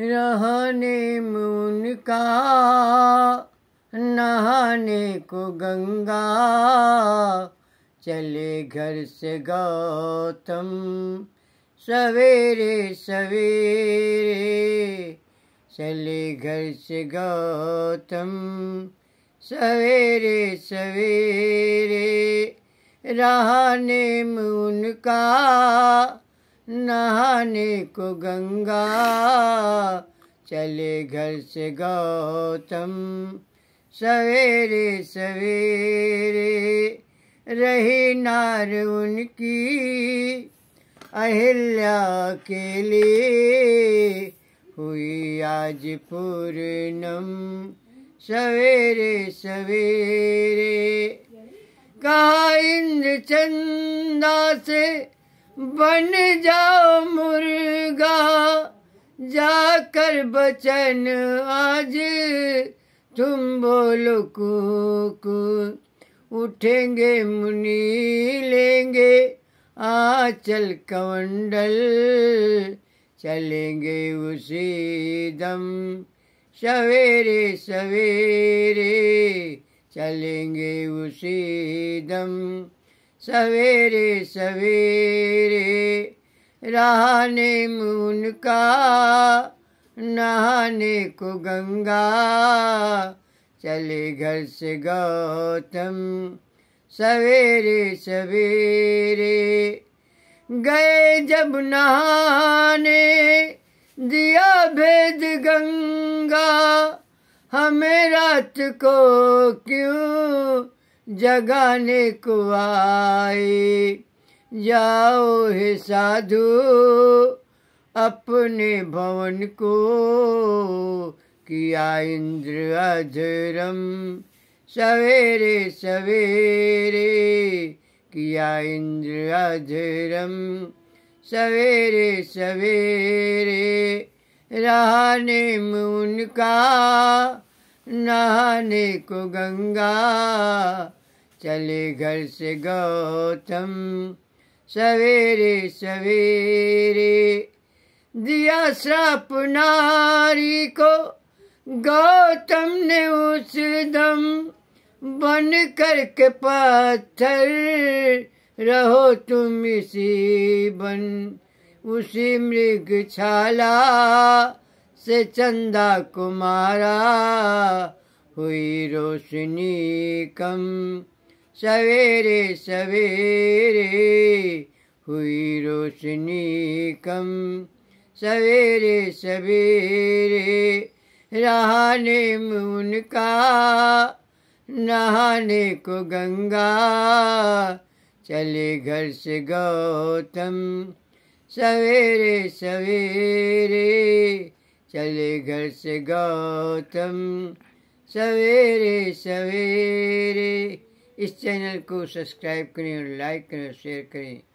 रहने मुन का नहाने को गंगा चले घर से गौतम सवेरे सवेरे चले घर से गौतम सवेरे सवेरे रहने मुन का नहाने को गंगा चले घर से गौतम सवेरे सवेरे रही नार उनकी अहिल्या के लिए हुई आज पूर्णम सवेरे सवेरे कहा चंदा से बन जाओ मुर्गा जाकर बचन आज तुम बोलो को उठेंगे मुनि लेंगे आचल कमंडल चलेंगे उसी दम सवेरे सवेरे चलेंगे उसी दम सवेरे सवेरे रहने मुन का नहाने को गंगा चले घर से गौतम सवेरे सवेरे गए जब नहाने दिया भेद गंगा हमें रात को क्यों जगाने को आए जाओ हे साधु अपने भवन को किया इंद्र अधरम सवेरे सवेरे किया इंद्र अधरम सवेरे सवेरे रहने मुन का नहाने को गंगा चले घर से गौतम सवेरे सवेरे दिया श्राप नारी को गौतम ने उस दम बन करके पत्थर रहो तुम इसी बन उसी मृग छाला से चंदा कुमारा हुई रोशनी कम सवेरे सवेरे हुई रोशनी कम सवेरे सवेरे रहाने मुन का नहाने को गंगा चले घर से गौतम सवेरे सवेरे चले घर से गौतम सवेरे सवेरे इस चैनल को सब्सक्राइब करें और लाइक करें और शेयर करें